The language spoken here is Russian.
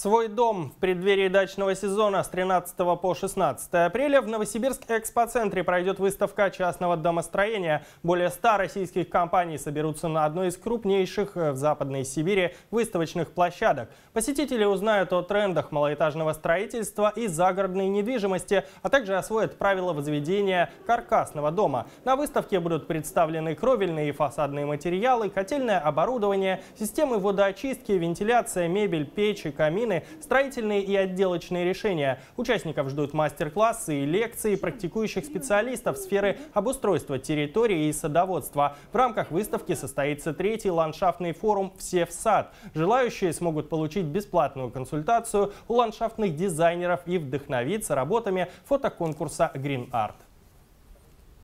Свой дом в преддверии дачного сезона с 13 по 16 апреля в Новосибирском экспоцентре пройдет выставка частного домостроения. Более 100 российских компаний соберутся на одной из крупнейших э, в Западной Сибири выставочных площадок. Посетители узнают о трендах малоэтажного строительства и загородной недвижимости, а также освоят правила возведения каркасного дома. На выставке будут представлены кровельные и фасадные материалы, котельное оборудование, системы водоочистки, вентиляция, мебель, печи, камин машины, строительные и отделочные решения. Участников ждут мастер-классы и лекции практикующих специалистов сферы обустройства территории и садоводства. В рамках выставки состоится третий ландшафтный форум «Все в сад». Желающие смогут получить бесплатную консультацию у ландшафтных дизайнеров и вдохновиться работами фотоконкурса Green Art.